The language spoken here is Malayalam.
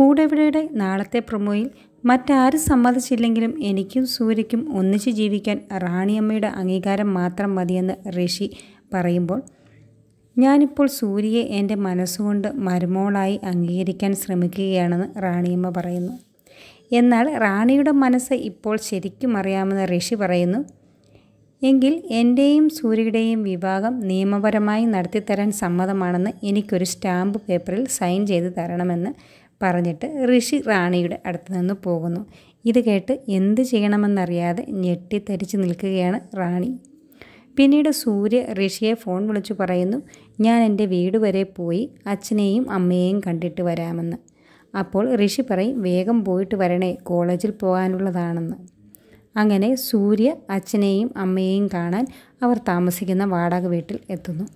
കൂടെവിടെയുടെ നാളത്തെ പ്രൊമോയിൽ മറ്റാരും സമ്മതിച്ചില്ലെങ്കിലും എനിക്കും സൂര്യക്കും ഒന്നിച്ച് ജീവിക്കാൻ റാണിയമ്മയുടെ അംഗീകാരം മാത്രം മതിയെന്ന് ഋഷി പറയുമ്പോൾ ഞാനിപ്പോൾ സൂര്യയെ എൻ്റെ മനസ്സുകൊണ്ട് മരുമോളായി അംഗീകരിക്കാൻ ശ്രമിക്കുകയാണെന്ന് റാണിയമ്മ പറയുന്നു എന്നാൽ റാണിയുടെ മനസ്സ് ഇപ്പോൾ ശരിക്കും അറിയാമെന്ന് ഋഷി പറയുന്നു എങ്കിൽ എൻ്റെയും സൂര്യയുടെയും വിവാഹം നിയമപരമായി നടത്തിത്തരാൻ സമ്മതമാണെന്ന് എനിക്കൊരു സ്റ്റാമ്പ് പേപ്പറിൽ സൈൻ ചെയ്ത് തരണമെന്ന് പറഞ്ഞിട്ട് ഋഷി റാണിയുടെ അടുത്ത് നിന്ന് പോകുന്നു ഇത് കേട്ട് എന്ത് ചെയ്യണമെന്നറിയാതെ ഞെട്ടിത്തരിച്ച് നിൽക്കുകയാണ് റാണി പിന്നീട് സൂര്യ ഋഷിയെ ഫോൺ വിളിച്ചു പറയുന്നു ഞാൻ എൻ്റെ വീട് വരെ പോയി അച്ഛനെയും അമ്മയെയും കണ്ടിട്ട് വരാമെന്ന് അപ്പോൾ ഋഷി പറയും വേഗം പോയിട്ട് വരണേ കോളേജിൽ പോകാനുള്ളതാണെന്ന് അങ്ങനെ സൂര്യ അച്ഛനെയും അമ്മയെയും കാണാൻ അവർ താമസിക്കുന്ന വാടക വീട്ടിൽ എത്തുന്നു